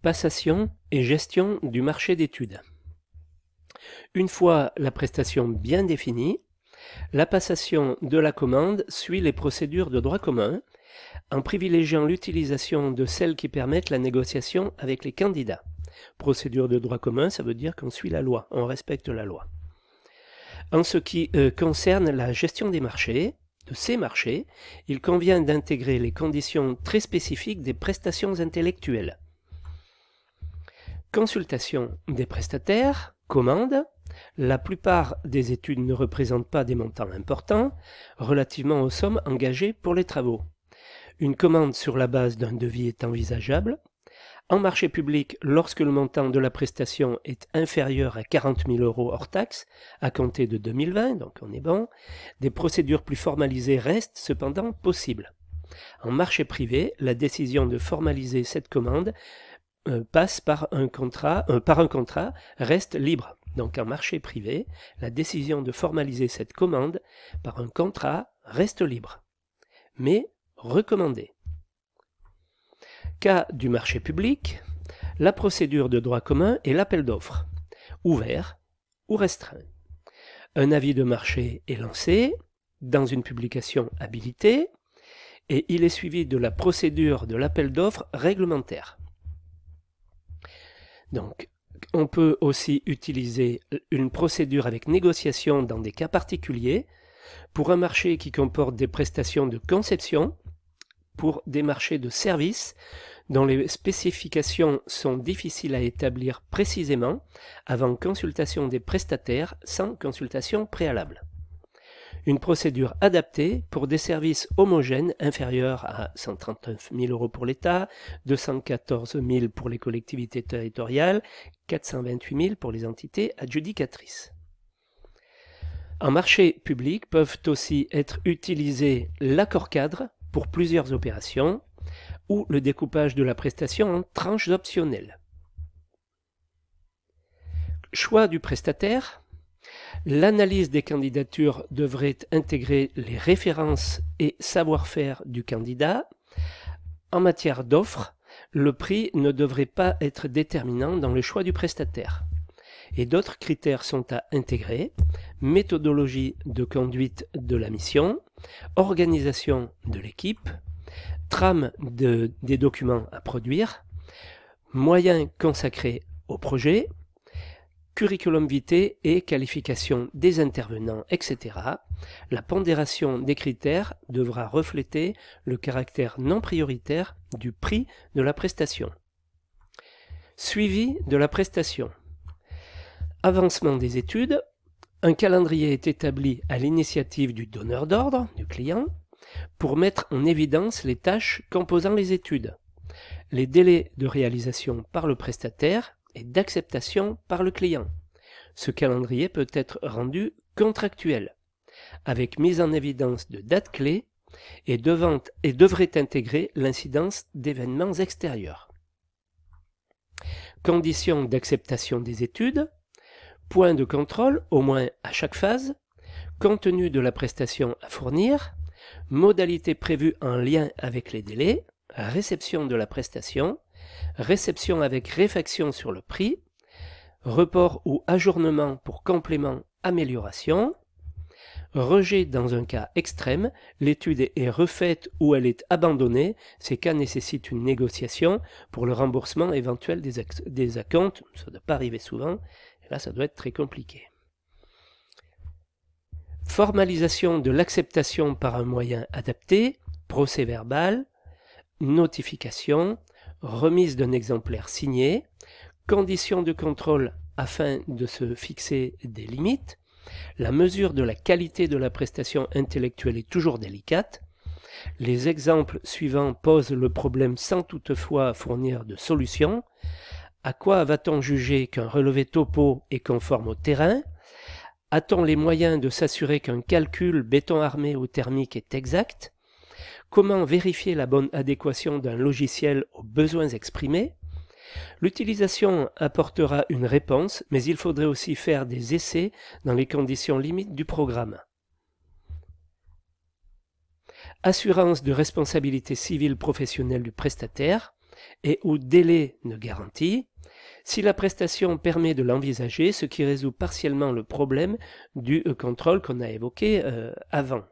Passation et gestion du marché d'études. Une fois la prestation bien définie, la passation de la commande suit les procédures de droit commun en privilégiant l'utilisation de celles qui permettent la négociation avec les candidats. Procédure de droit commun, ça veut dire qu'on suit la loi, on respecte la loi. En ce qui euh, concerne la gestion des marchés, de ces marchés, il convient d'intégrer les conditions très spécifiques des prestations intellectuelles Consultation des prestataires, Commande. La plupart des études ne représentent pas des montants importants relativement aux sommes engagées pour les travaux. Une commande sur la base d'un devis est envisageable. En marché public, lorsque le montant de la prestation est inférieur à 40 000 euros hors taxe, à compter de 2020, donc on est bon, des procédures plus formalisées restent cependant possibles. En marché privé, la décision de formaliser cette commande euh, passe par un contrat, euh, par un contrat reste libre. Donc un marché privé, la décision de formaliser cette commande par un contrat reste libre, mais recommandée. Cas du marché public, la procédure de droit commun est l'appel d'offres, ouvert ou restreint. Un avis de marché est lancé dans une publication habilitée et il est suivi de la procédure de l'appel d'offres réglementaire. Donc, on peut aussi utiliser une procédure avec négociation dans des cas particuliers pour un marché qui comporte des prestations de conception, pour des marchés de services dont les spécifications sont difficiles à établir précisément avant consultation des prestataires sans consultation préalable. Une procédure adaptée pour des services homogènes inférieurs à 139 000 euros pour l'État, 214 000 pour les collectivités territoriales, 428 000 pour les entités adjudicatrices. En marché public peuvent aussi être utilisés l'accord cadre pour plusieurs opérations ou le découpage de la prestation en tranches optionnelles. Choix du prestataire, L'analyse des candidatures devrait intégrer les références et savoir-faire du candidat. En matière d'offres, le prix ne devrait pas être déterminant dans le choix du prestataire. Et d'autres critères sont à intégrer. Méthodologie de conduite de la mission, organisation de l'équipe, trame des documents à produire, moyens consacrés au projet, curriculum vitae et qualification des intervenants, etc., la pondération des critères devra refléter le caractère non prioritaire du prix de la prestation. Suivi de la prestation. Avancement des études. Un calendrier est établi à l'initiative du donneur d'ordre, du client, pour mettre en évidence les tâches composant les études. Les délais de réalisation par le prestataire et d'acceptation par le client. Ce calendrier peut être rendu contractuel, avec mise en évidence de dates clés et, et devrait intégrer l'incidence d'événements extérieurs. Conditions d'acceptation des études, point de contrôle au moins à chaque phase, contenu de la prestation à fournir, modalités prévues en lien avec les délais, réception de la prestation, réception avec réfaction sur le prix, report ou ajournement pour complément amélioration, rejet dans un cas extrême, l'étude est refaite ou elle est abandonnée, ces cas nécessitent une négociation pour le remboursement éventuel des, des ça ne doit pas arriver souvent, là ça doit être très compliqué. Formalisation de l'acceptation par un moyen adapté, procès verbal, notification, remise d'un exemplaire signé, conditions de contrôle afin de se fixer des limites, la mesure de la qualité de la prestation intellectuelle est toujours délicate, les exemples suivants posent le problème sans toutefois fournir de solution, à quoi va-t-on juger qu'un relevé topo est conforme au terrain A-t-on les moyens de s'assurer qu'un calcul béton armé ou thermique est exact comment vérifier la bonne adéquation d'un logiciel aux besoins exprimés. L'utilisation apportera une réponse, mais il faudrait aussi faire des essais dans les conditions limites du programme. Assurance de responsabilité civile professionnelle du prestataire et ou délai ne garantie, si la prestation permet de l'envisager, ce qui résout partiellement le problème du euh, contrôle qu'on a évoqué euh, avant.